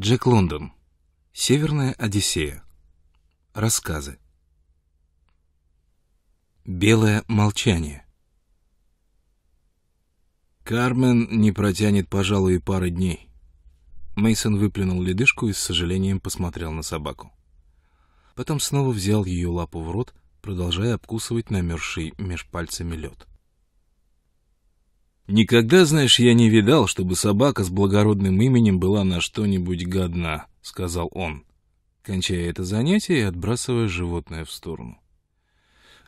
Джек Лондон. Северная Одиссея. Рассказы. Белое молчание. Кармен не протянет, пожалуй, и пары дней. Мейсон выплюнул ледышку и с сожалением посмотрел на собаку. Потом снова взял ее лапу в рот, продолжая обкусывать намерзший меж пальцами лед. «Никогда, знаешь, я не видал, чтобы собака с благородным именем была на что-нибудь годна», — сказал он, кончая это занятие и отбрасывая животное в сторону.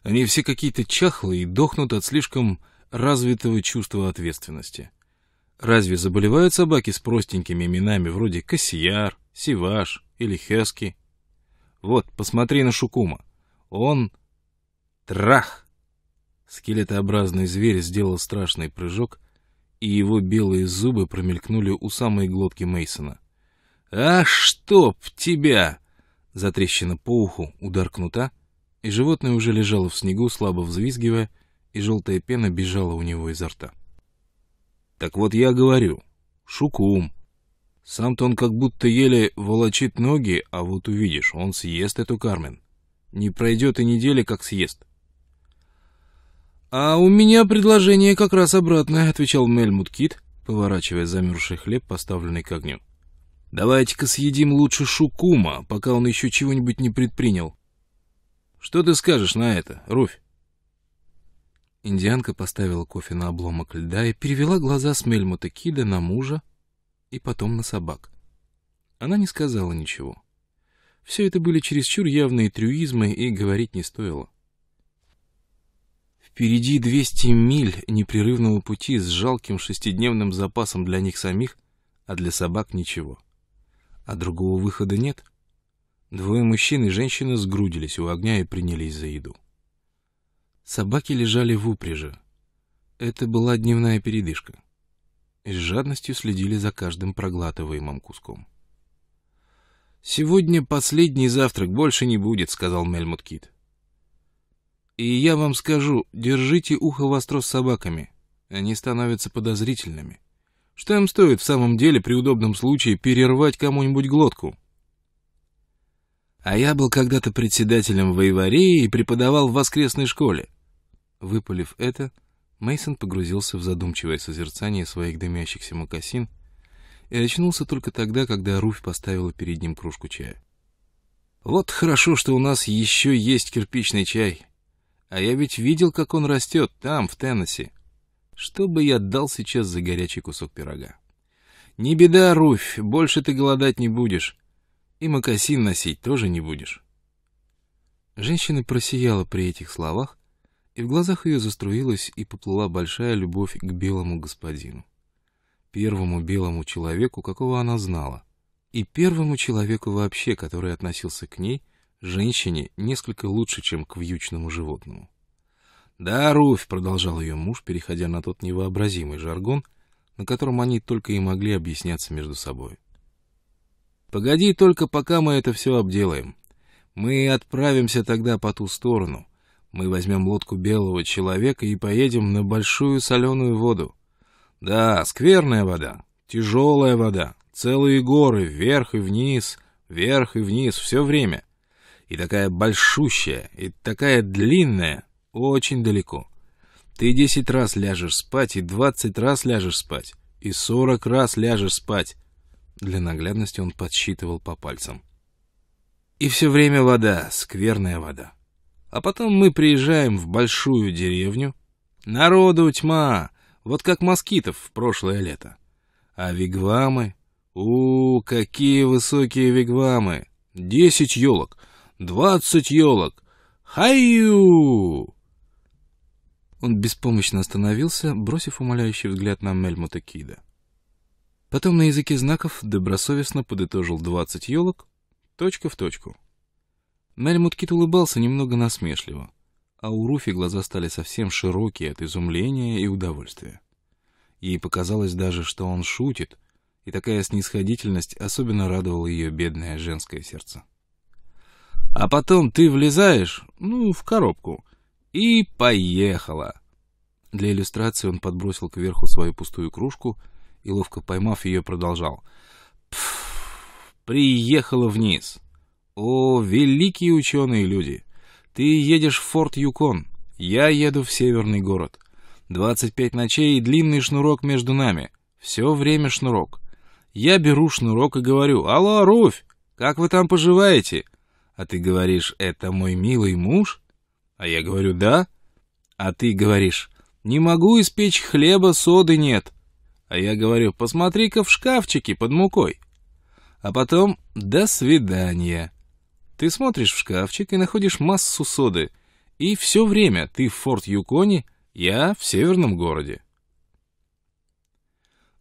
«Они все какие-то чахлые и дохнут от слишком развитого чувства ответственности. Разве заболевают собаки с простенькими именами вроде Кассияр, Сиваш или Хески? Вот, посмотри на Шукума. Он... Трах! Скелетообразный зверь сделал страшный прыжок, и его белые зубы промелькнули у самой глотки Мейсона. «А чтоб тебя!» Затрещина по уху, удар кнута, и животное уже лежало в снегу, слабо взвизгивая, и желтая пена бежала у него изо рта. «Так вот я говорю. Шукум. Сам-то он как будто еле волочит ноги, а вот увидишь, он съест эту Кармен. Не пройдет и недели, как съест. «А у меня предложение как раз обратное», — отвечал Мельмут Кит, поворачивая замерзший хлеб, поставленный к огню. «Давайте-ка съедим лучше шукума, пока он еще чего-нибудь не предпринял». «Что ты скажешь на это, Руфь?» Индианка поставила кофе на обломок льда и перевела глаза с Мельмута Кида на мужа и потом на собак. Она не сказала ничего. Все это были чересчур явные трюизмы, и говорить не стоило. Впереди 200 миль непрерывного пути с жалким шестидневным запасом для них самих, а для собак ничего. А другого выхода нет. Двое мужчин и женщины сгрудились у огня и принялись за еду. Собаки лежали в упряжи. Это была дневная передышка. И с жадностью следили за каждым проглатываемым куском. «Сегодня последний завтрак, больше не будет», — сказал Мельмут Кит. И я вам скажу, держите ухо востро с собаками. Они становятся подозрительными. Что им стоит в самом деле при удобном случае перервать кому-нибудь глотку? А я был когда-то председателем воеварии и преподавал в воскресной школе. Выпалив это, Мейсон погрузился в задумчивое созерцание своих дымящихся мокасин и очнулся только тогда, когда Руфь поставила перед ним кружку чая. «Вот хорошо, что у нас еще есть кирпичный чай. А я ведь видел, как он растет там, в Теннесси. Что бы я дал сейчас за горячий кусок пирога? Не беда, Руфь, больше ты голодать не будешь. И мокасин носить тоже не будешь. Женщина просияла при этих словах, и в глазах ее заструилась и поплыла большая любовь к белому господину. Первому белому человеку, какого она знала, и первому человеку вообще, который относился к ней женщине несколько лучше, чем к вьючному животному. «Да, Руфь», — продолжал ее муж, переходя на тот невообразимый жаргон, на котором они только и могли объясняться между собой. «Погоди только, пока мы это все обделаем. Мы отправимся тогда по ту сторону. Мы возьмем лодку белого человека и поедем на большую соленую воду. Да, скверная вода, тяжелая вода, целые горы, вверх и вниз, вверх и вниз, все время и такая большущая, и такая длинная, очень далеко. Ты десять раз ляжешь спать, и двадцать раз ляжешь спать, и сорок раз ляжешь спать. Для наглядности он подсчитывал по пальцам. И все время вода, скверная вода. А потом мы приезжаем в большую деревню. Народу тьма, вот как москитов в прошлое лето. А вигвамы... У, какие высокие вигвамы! Десять елок — Двадцать елок! Хаю!» Он беспомощно остановился, бросив умоляющий взгляд на Мельмута Кида. Потом на языке знаков добросовестно подытожил двадцать елок, точка в точку. Мельмут Кит улыбался немного насмешливо, а у Руфи глаза стали совсем широкие от изумления и удовольствия. Ей показалось даже, что он шутит, и такая снисходительность особенно радовала ее бедное женское сердце. А потом ты влезаешь, ну, в коробку. И поехала. Для иллюстрации он подбросил кверху свою пустую кружку и, ловко поймав ее, продолжал. Пфф, приехала вниз. О, великие ученые люди! Ты едешь в форт Юкон, я еду в северный город. 25 ночей и длинный шнурок между нами. Все время шнурок. Я беру шнурок и говорю, «Алло, Руфь, как вы там поживаете?» А ты говоришь, это мой милый муж? А я говорю, да. А ты говоришь, не могу испечь хлеба, соды нет. А я говорю, посмотри-ка в шкафчике под мукой. А потом «до свидания». Ты смотришь в шкафчик и находишь массу соды. И все время ты в Форт-Юконе, я в северном городе.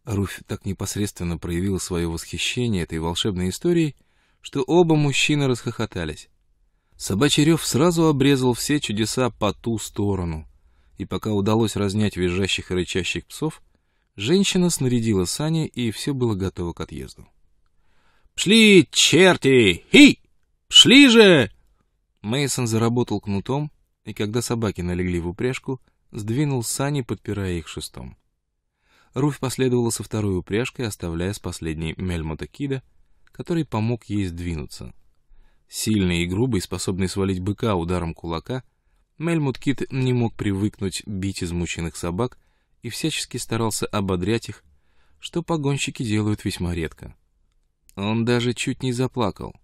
Руфь так непосредственно проявил свое восхищение этой волшебной историей, что оба мужчины расхохотались. Собачий рев сразу обрезал все чудеса по ту сторону, и пока удалось разнять визжащих и рычащих псов, женщина снарядила сани, и все было готово к отъезду. «Пшли, черти! Хи! Пшли же!» Мейсон заработал кнутом, и когда собаки налегли в упряжку, сдвинул сани, подпирая их шестом. Руфь последовала со второй упряжкой, оставляя с последней Мельмота Кида — который помог ей сдвинуться. Сильный и грубый, способный свалить быка ударом кулака, Мельмут Кит не мог привыкнуть бить измученных собак и всячески старался ободрять их, что погонщики делают весьма редко. Он даже чуть не заплакал.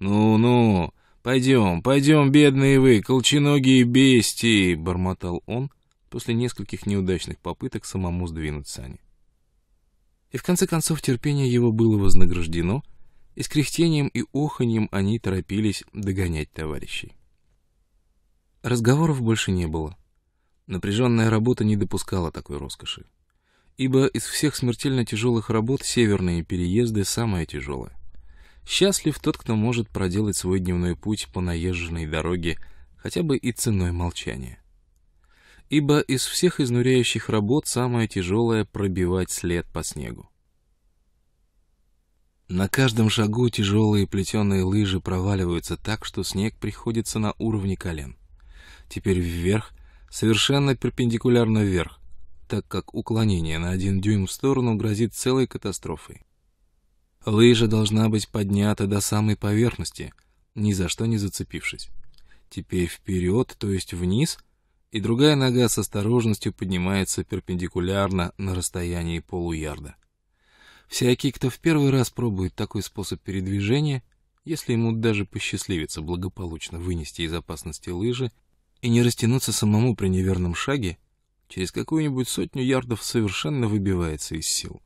«Ну-ну, пойдем, пойдем, бедные вы, колченогие бести!» — бормотал он после нескольких неудачных попыток самому сдвинуть сани. И в конце концов терпение его было вознаграждено — и с кряхтением и оханьем они торопились догонять товарищей. Разговоров больше не было. Напряженная работа не допускала такой роскоши. Ибо из всех смертельно тяжелых работ северные переезды самое тяжелое. Счастлив тот, кто может проделать свой дневной путь по наезженной дороге хотя бы и ценой молчания. Ибо из всех изнуряющих работ самое тяжелое — пробивать след по снегу. На каждом шагу тяжелые плетеные лыжи проваливаются так, что снег приходится на уровне колен. Теперь вверх, совершенно перпендикулярно вверх, так как уклонение на один дюйм в сторону грозит целой катастрофой. Лыжа должна быть поднята до самой поверхности, ни за что не зацепившись. Теперь вперед, то есть вниз, и другая нога с осторожностью поднимается перпендикулярно на расстоянии полуярда. Всякий, кто в первый раз пробует такой способ передвижения, если ему даже посчастливится благополучно вынести из опасности лыжи и не растянуться самому при неверном шаге, через какую-нибудь сотню ярдов совершенно выбивается из сил.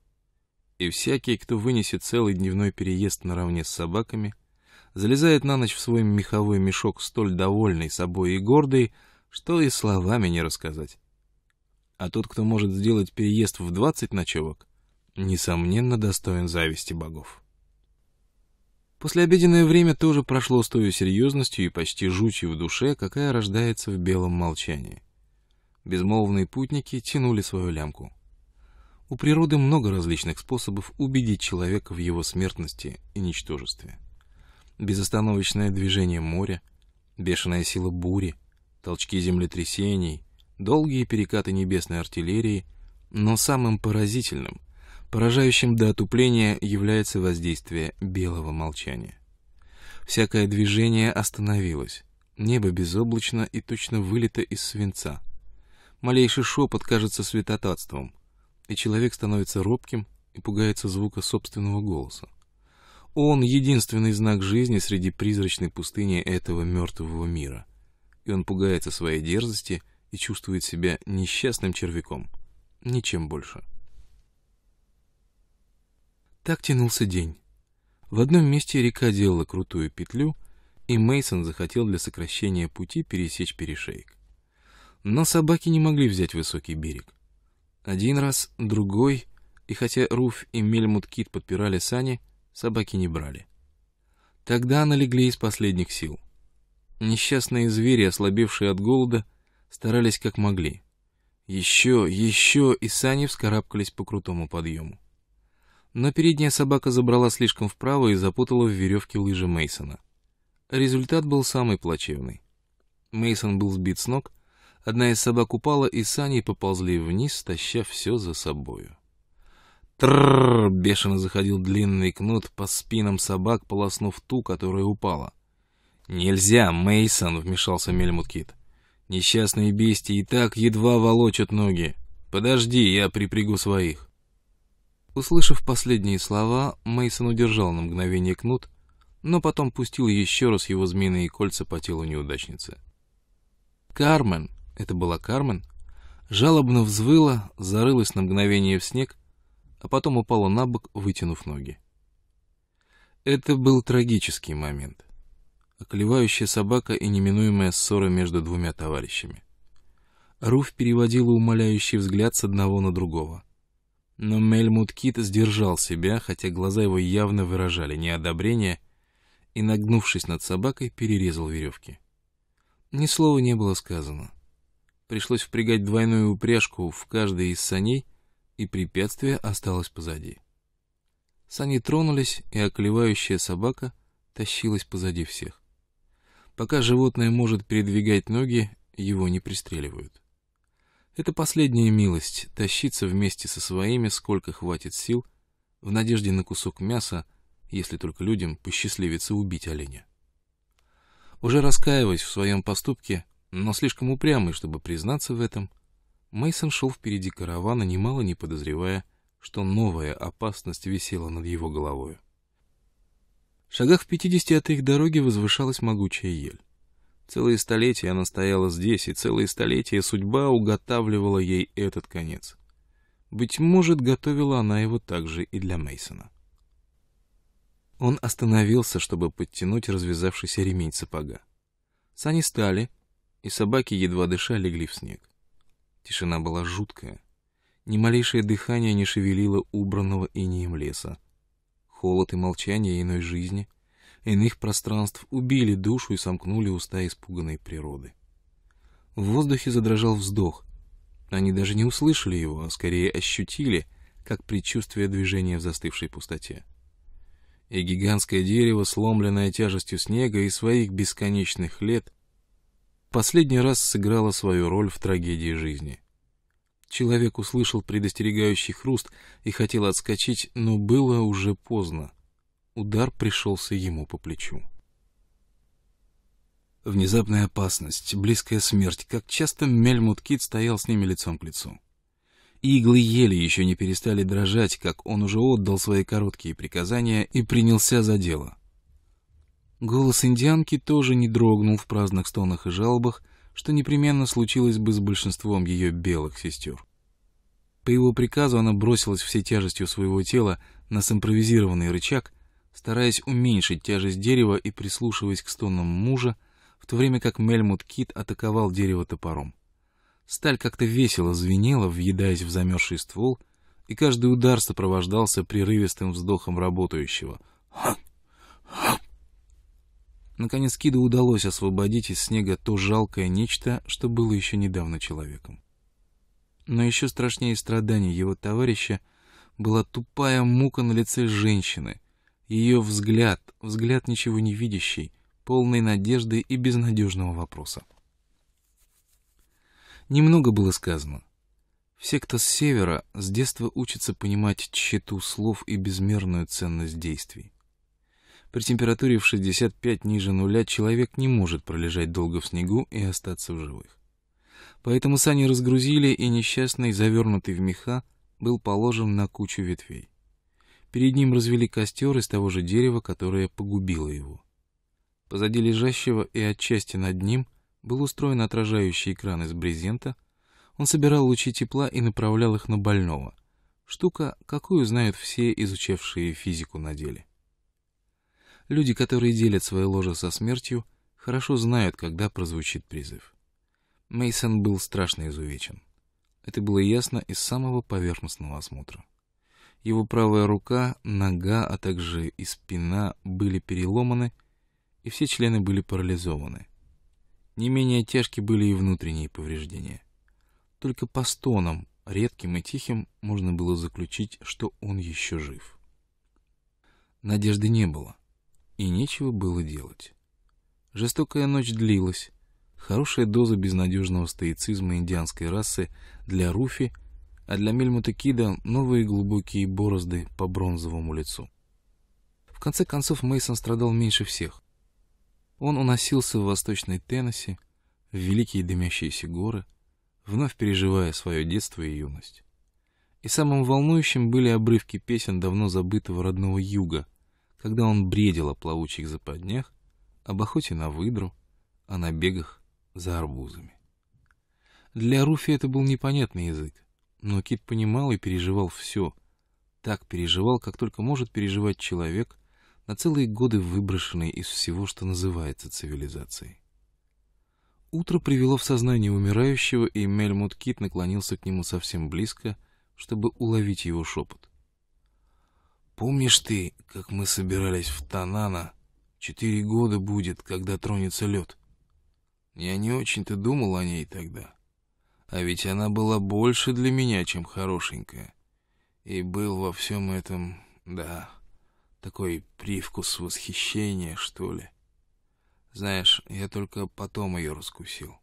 И всякий, кто вынесет целый дневной переезд наравне с собаками, залезает на ночь в свой меховой мешок столь довольный собой и гордый, что и словами не рассказать. А тот, кто может сделать переезд в двадцать ночевок, несомненно, достоин зависти богов. Послеобеденное время тоже прошло с той серьезностью и почти жутью в душе, какая рождается в белом молчании. Безмолвные путники тянули свою лямку. У природы много различных способов убедить человека в его смертности и ничтожестве. Безостановочное движение моря, бешеная сила бури, толчки землетрясений, долгие перекаты небесной артиллерии, но самым поразительным Поражающим до отупления является воздействие белого молчания. Всякое движение остановилось. Небо безоблачно и точно вылито из свинца. Малейший шепот кажется святотатством, и человек становится робким и пугается звука собственного голоса. Он — единственный знак жизни среди призрачной пустыни этого мертвого мира. И он пугается своей дерзости и чувствует себя несчастным червяком. Ничем больше. — так тянулся день. В одном месте река делала крутую петлю, и Мейсон захотел для сокращения пути пересечь перешейк. Но собаки не могли взять высокий берег. Один раз, другой, и хотя Руф и Мельмут Кит подпирали сани, собаки не брали. Тогда налегли из последних сил. Несчастные звери, ослабевшие от голода, старались как могли. Еще, еще, и сани вскарабкались по крутому подъему но передняя собака забрала слишком вправо и запутала в веревке лыжи Мейсона. Результат был самый плачевный. Мейсон был сбит с ног, одна из собак упала, и сани поползли вниз, таща все за собою. Трррр! бешено заходил длинный кнут по спинам собак, полоснув ту, которая упала. Нельзя, Мейсон, вмешался Мельмут Несчастные бести и так едва волочат ноги. Подожди, я припрягу своих. Услышав последние слова, Мейсон удержал на мгновение кнут, но потом пустил еще раз его змеиные кольца по телу неудачницы. Кармен, это была Кармен, жалобно взвыла, зарылась на мгновение в снег, а потом упала на бок, вытянув ноги. Это был трагический момент. Оклевающая собака и неминуемая ссора между двумя товарищами. Руф переводила умоляющий взгляд с одного на другого — но Мельмут Кит сдержал себя, хотя глаза его явно выражали неодобрение, и, нагнувшись над собакой, перерезал веревки. Ни слова не было сказано. Пришлось впрягать двойную упряжку в каждый из саней, и препятствие осталось позади. Сани тронулись, и оклевающая собака тащилась позади всех. Пока животное может передвигать ноги, его не пристреливают. Это последняя милость — тащиться вместе со своими, сколько хватит сил, в надежде на кусок мяса, если только людям посчастливится убить оленя. Уже раскаиваясь в своем поступке, но слишком упрямый, чтобы признаться в этом, Мейсон шел впереди каравана, немало не подозревая, что новая опасность висела над его головой. В шагах в пятидесяти от их дороги возвышалась могучая ель. Целые столетия она стояла здесь, и целые столетия судьба уготавливала ей этот конец. Быть может, готовила она его также и для Мейсона. Он остановился, чтобы подтянуть развязавшийся ремень сапога. Сани стали, и собаки, едва дыша, легли в снег. Тишина была жуткая. Ни малейшее дыхание не шевелило убранного инеем леса. Холод и молчание иной жизни иных пространств убили душу и сомкнули уста испуганной природы. В воздухе задрожал вздох. Они даже не услышали его, а скорее ощутили, как предчувствие движения в застывшей пустоте. И гигантское дерево, сломленное тяжестью снега и своих бесконечных лет, последний раз сыграло свою роль в трагедии жизни. Человек услышал предостерегающий хруст и хотел отскочить, но было уже поздно. Удар пришелся ему по плечу. Внезапная опасность, близкая смерть, как часто Мельмут Кит стоял с ними лицом к лицу. Иглы еле еще не перестали дрожать, как он уже отдал свои короткие приказания и принялся за дело. Голос индианки тоже не дрогнул в праздных стонах и жалобах, что непременно случилось бы с большинством ее белых сестер. По его приказу она бросилась всей тяжестью своего тела на симпровизированный рычаг стараясь уменьшить тяжесть дерева и прислушиваясь к стонам мужа, в то время как Мельмут Кит атаковал дерево топором. Сталь как-то весело звенела, въедаясь в замерзший ствол, и каждый удар сопровождался прерывистым вздохом работающего. Наконец Киду удалось освободить из снега то жалкое нечто, что было еще недавно человеком. Но еще страшнее страданий его товарища была тупая мука на лице женщины, ее взгляд, взгляд ничего не видящий, полный надежды и безнадежного вопроса. Немного было сказано. Все, кто с севера, с детства учатся понимать тщету слов и безмерную ценность действий. При температуре в 65 ниже нуля человек не может пролежать долго в снегу и остаться в живых. Поэтому сани разгрузили, и несчастный, завернутый в меха, был положен на кучу ветвей. Перед ним развели костер из того же дерева, которое погубило его. Позади лежащего и отчасти над ним был устроен отражающий экран из брезента. Он собирал лучи тепла и направлял их на больного. Штука, какую знают все, изучавшие физику на деле. Люди, которые делят свое ложе со смертью, хорошо знают, когда прозвучит призыв. Мейсон был страшно изувечен. Это было ясно из самого поверхностного осмотра. Его правая рука, нога, а также и спина были переломаны, и все члены были парализованы. Не менее тяжки были и внутренние повреждения. Только по стонам, редким и тихим, можно было заключить, что он еще жив. Надежды не было, и нечего было делать. Жестокая ночь длилась. Хорошая доза безнадежного стоицизма индианской расы для Руфи — а для Мельмута Кида новые глубокие борозды по бронзовому лицу. В конце концов, Мейсон страдал меньше всех. Он уносился в Восточной Теннесси, в великие дымящиеся горы, вновь переживая свое детство и юность. И самым волнующим были обрывки песен давно забытого родного юга, когда он бредил о плавучих западнях, об охоте на выдру, о набегах за арбузами. Для Руфи это был непонятный язык. Но Кит понимал и переживал все. Так переживал, как только может переживать человек, на целые годы выброшенный из всего, что называется цивилизацией. Утро привело в сознание умирающего, и Мельмут Кит наклонился к нему совсем близко, чтобы уловить его шепот. «Помнишь ты, как мы собирались в Танана? Четыре года будет, когда тронется лед. Я не очень-то думал о ней тогда. А ведь она была больше для меня, чем хорошенькая. И был во всем этом, да, такой привкус восхищения, что ли. Знаешь, я только потом ее раскусил.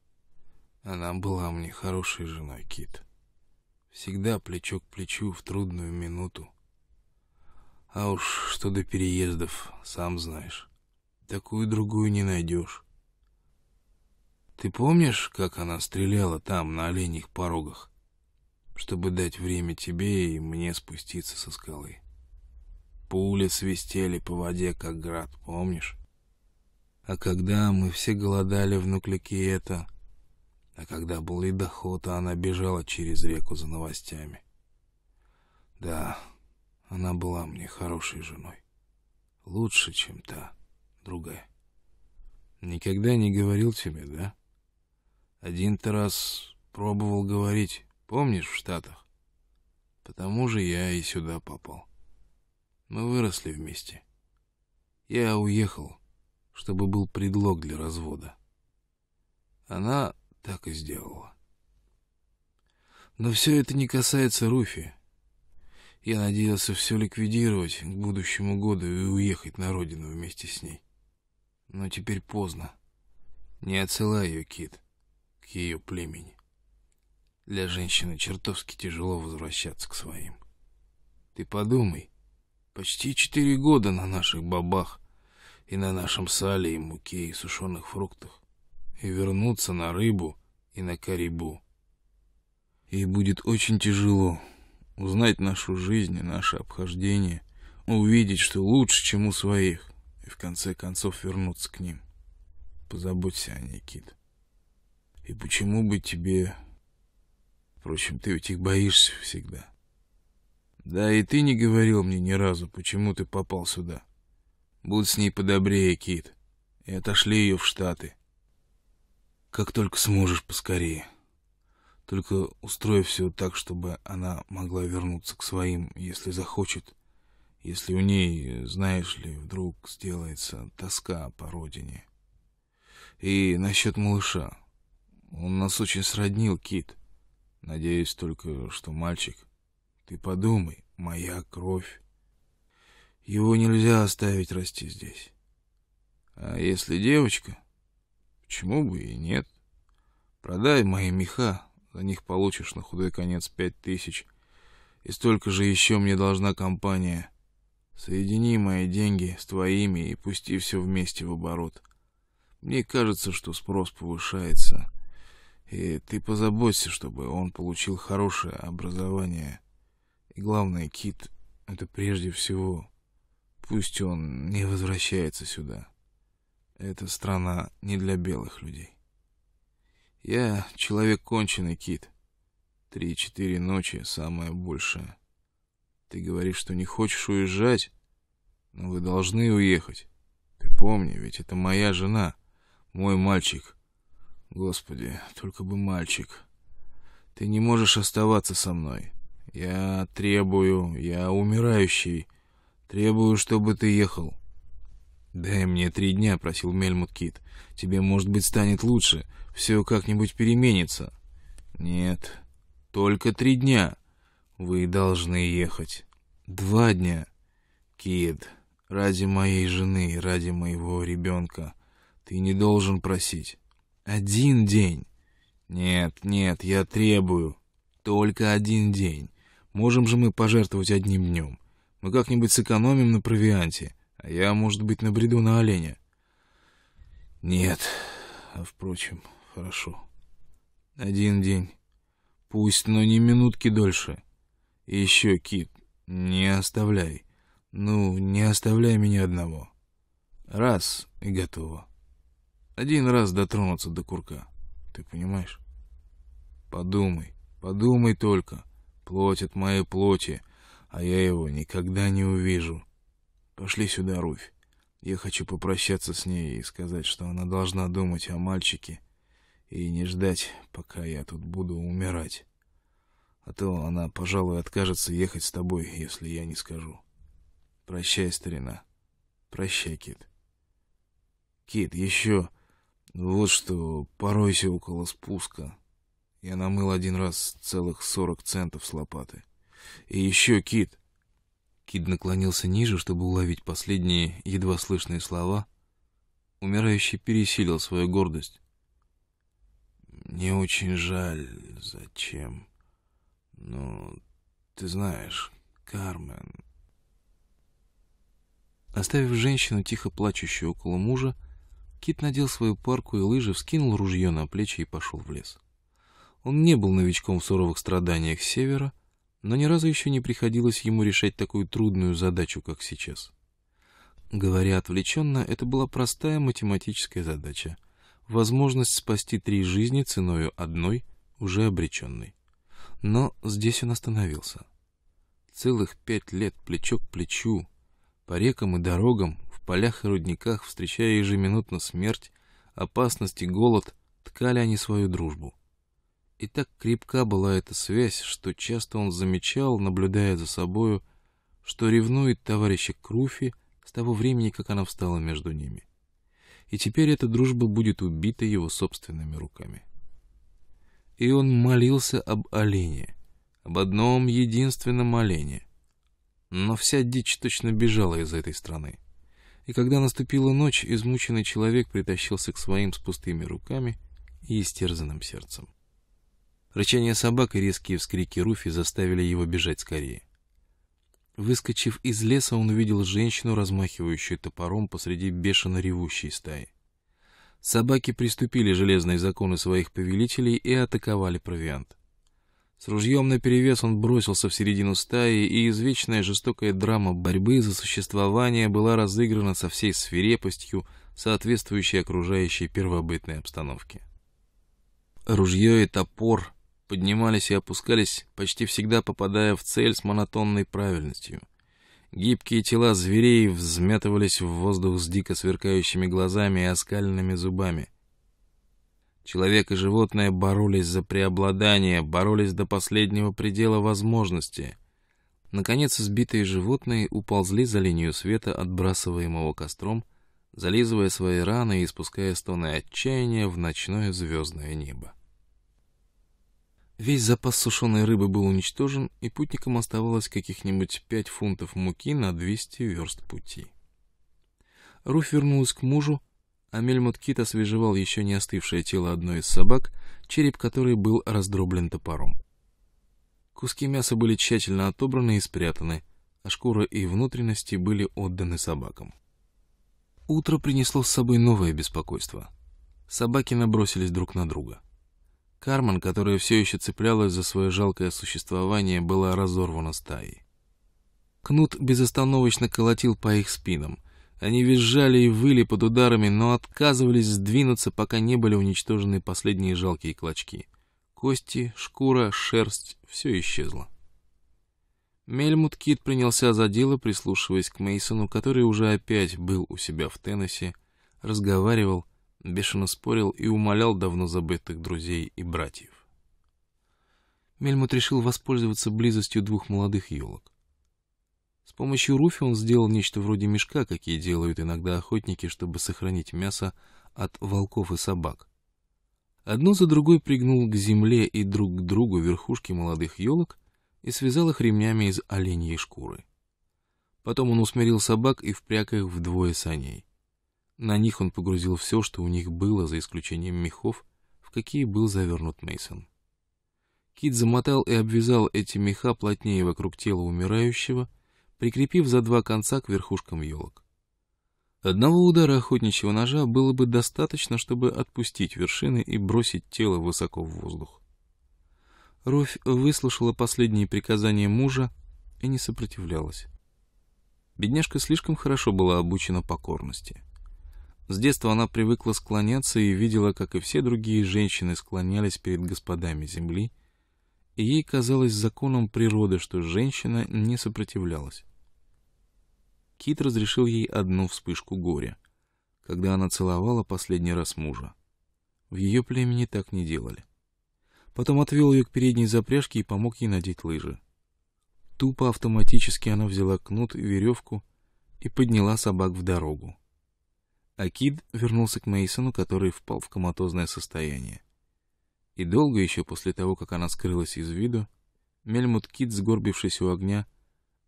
Она была мне хорошей женой, Кит. Всегда плечо к плечу в трудную минуту. А уж что до переездов, сам знаешь. Такую другую не найдешь. Ты помнишь, как она стреляла там, на оленьих порогах, чтобы дать время тебе и мне спуститься со скалы? Пули свистели по воде, как град, помнишь? А когда мы все голодали в это, а когда был ледоход, а она бежала через реку за новостями. Да, она была мне хорошей женой. Лучше, чем та другая. Никогда не говорил тебе, да? — один-то раз пробовал говорить, помнишь, в Штатах? Потому же я и сюда попал. Мы выросли вместе. Я уехал, чтобы был предлог для развода. Она так и сделала. Но все это не касается Руфи. Я надеялся все ликвидировать к будущему году и уехать на родину вместе с ней. Но теперь поздно. Не отсылай ее, Кит к ее племени. Для женщины чертовски тяжело возвращаться к своим. Ты подумай, почти четыре года на наших бабах и на нашем сале и муке и сушеных фруктах, и вернуться на рыбу и на карибу. Ей будет очень тяжело узнать нашу жизнь и наше обхождение, увидеть, что лучше, чем у своих, и в конце концов вернуться к ним. Позаботься о ней, Кит. И почему бы тебе... Впрочем, ты ведь их боишься всегда. Да и ты не говорил мне ни разу, почему ты попал сюда. Будь с ней подобрее, Кит, и отошли ее в Штаты. Как только сможешь, поскорее. Только устрой все так, чтобы она могла вернуться к своим, если захочет. Если у ней, знаешь ли, вдруг сделается тоска по родине. И насчет малыша. Он нас очень сроднил, Кит. Надеюсь только, что мальчик... Ты подумай, моя кровь. Его нельзя оставить расти здесь. А если девочка, почему бы и нет? Продай мои меха, за них получишь на худой конец пять тысяч. И столько же еще мне должна компания. Соедини мои деньги с твоими и пусти все вместе в оборот. Мне кажется, что спрос повышается. И ты позаботься, чтобы он получил хорошее образование. И главное, Кит — это прежде всего. Пусть он не возвращается сюда. Эта страна не для белых людей. Я человек конченый, Кит. Три-четыре ночи — самое большее. Ты говоришь, что не хочешь уезжать, но вы должны уехать. Ты помни, ведь это моя жена, мой мальчик — Господи, только бы мальчик. Ты не можешь оставаться со мной. Я требую, я умирающий. Требую, чтобы ты ехал. Дай мне три дня, просил Мельмут Кит. Тебе, может быть, станет лучше. Все как-нибудь переменится. Нет, только три дня. Вы должны ехать. Два дня. Кит, ради моей жены, ради моего ребенка. Ты не должен просить. Один день. Нет, нет, я требую. Только один день. Можем же мы пожертвовать одним днем. Мы как-нибудь сэкономим на провианте, а я, может быть, набреду на оленя. Нет. А впрочем, хорошо. Один день. Пусть, но не минутки дольше. И еще, Кит, не оставляй. Ну, не оставляй меня одного. Раз — и готово. Один раз дотронуться до курка. Ты понимаешь? Подумай, подумай только. Плоть от моей плоти, а я его никогда не увижу. Пошли сюда, Руфь. Я хочу попрощаться с ней и сказать, что она должна думать о мальчике и не ждать, пока я тут буду умирать. А то она, пожалуй, откажется ехать с тобой, если я не скажу. Прощай, старина. Прощай, Кит. Кит, еще... Вот что, поройся около спуска. Я намыл один раз целых сорок центов с лопаты. И еще, Кит. Кит наклонился ниже, чтобы уловить последние едва слышные слова. Умирающий пересилил свою гордость. Мне очень жаль, зачем. Но ты знаешь, Кармен... Оставив женщину, тихо плачущую около мужа, Кит надел свою парку и лыжи, вскинул ружье на плечи и пошел в лес. Он не был новичком в суровых страданиях севера, но ни разу еще не приходилось ему решать такую трудную задачу, как сейчас. Говоря отвлеченно, это была простая математическая задача — возможность спасти три жизни ценою одной, уже обреченной. Но здесь он остановился. Целых пять лет плечо к плечу, по рекам и дорогам, полях и рудниках, встречая ежеминутно смерть, опасность и голод, ткали они свою дружбу. И так крепка была эта связь, что часто он замечал, наблюдая за собою, что ревнует товарища Круфи с того времени, как она встала между ними. И теперь эта дружба будет убита его собственными руками. И он молился об олене, об одном единственном олене. Но вся дичь точно бежала из этой страны и когда наступила ночь, измученный человек притащился к своим с пустыми руками и истерзанным сердцем. Рычание собак и резкие вскрики Руфи заставили его бежать скорее. Выскочив из леса, он увидел женщину, размахивающую топором посреди бешено ревущей стаи. Собаки приступили железные законы своих повелителей и атаковали провиант. С ружьем наперевес он бросился в середину стаи, и извечная жестокая драма борьбы за существование была разыграна со всей свирепостью, соответствующей окружающей первобытной обстановке. Ружье и топор поднимались и опускались, почти всегда попадая в цель с монотонной правильностью. Гибкие тела зверей взметывались в воздух с дико сверкающими глазами и оскаленными зубами. Человек и животное боролись за преобладание, боролись до последнего предела возможности. Наконец, сбитые животные уползли за линию света, отбрасываемого костром, зализывая свои раны и испуская стоны отчаяния в ночное звездное небо. Весь запас сушеной рыбы был уничтожен, и путникам оставалось каких-нибудь пять фунтов муки на двести верст пути. Руф вернулась к мужу, а Мельмут Кит освежевал еще не остывшее тело одной из собак, череп которой был раздроблен топором. Куски мяса были тщательно отобраны и спрятаны, а шкура и внутренности были отданы собакам. Утро принесло с собой новое беспокойство. Собаки набросились друг на друга. Карман, которая все еще цеплялась за свое жалкое существование, была разорвана стаей. Кнут безостановочно колотил по их спинам — они визжали и выли под ударами, но отказывались сдвинуться, пока не были уничтожены последние жалкие клочки. Кости, шкура, шерсть — все исчезло. Мельмут Кит принялся за дело, прислушиваясь к Мейсону, который уже опять был у себя в Теннесси, разговаривал, бешено спорил и умолял давно забытых друзей и братьев. Мельмут решил воспользоваться близостью двух молодых елок. С помощью руфи он сделал нечто вроде мешка, какие делают иногда охотники, чтобы сохранить мясо от волков и собак. Одно за другой пригнул к земле и друг к другу верхушки молодых елок и связал их ремнями из оленьей шкуры. Потом он усмирил собак и впряг их вдвое саней. На них он погрузил все, что у них было, за исключением мехов, в какие был завернут мейсон. Кит замотал и обвязал эти меха плотнее вокруг тела умирающего — прикрепив за два конца к верхушкам елок. Одного удара охотничьего ножа было бы достаточно, чтобы отпустить вершины и бросить тело высоко в воздух. Руфь выслушала последние приказания мужа и не сопротивлялась. Бедняжка слишком хорошо была обучена покорности. С детства она привыкла склоняться и видела, как и все другие женщины склонялись перед господами земли, и ей казалось законом природы, что женщина не сопротивлялась. Кит разрешил ей одну вспышку горя, когда она целовала последний раз мужа. В ее племени так не делали. Потом отвел ее к передней запряжке и помог ей надеть лыжи. Тупо автоматически она взяла кнут и веревку и подняла собак в дорогу. А Кит вернулся к Мейсону, который впал в коматозное состояние. И долго еще после того, как она скрылась из виду, Мельмут Кит, сгорбившись у огня,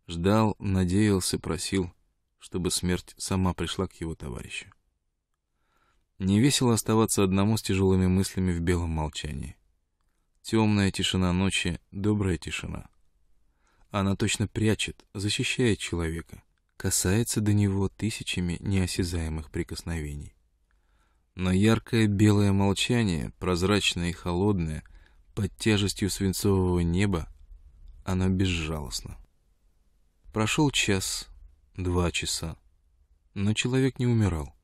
ждал, надеялся, просил, чтобы смерть сама пришла к его товарищу. Невесело оставаться одному с тяжелыми мыслями в белом молчании. Темная тишина ночи — добрая тишина. Она точно прячет, защищает человека, касается до него тысячами неосязаемых прикосновений но яркое белое молчание, прозрачное и холодное, под тяжестью свинцового неба, оно безжалостно. Прошел час, два часа, но человек не умирал.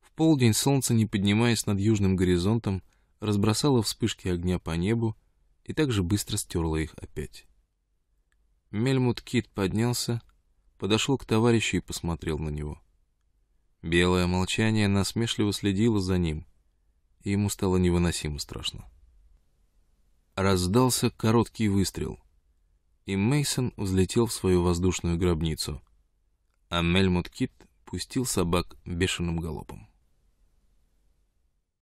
В полдень солнце, не поднимаясь над южным горизонтом, разбросало вспышки огня по небу и также быстро стерло их опять. Мельмут Кит поднялся, подошел к товарищу и посмотрел на него. Белое молчание насмешливо следило за ним, и ему стало невыносимо страшно. Раздался короткий выстрел, и Мейсон взлетел в свою воздушную гробницу, а Мельмут Кит пустил собак бешеным галопом.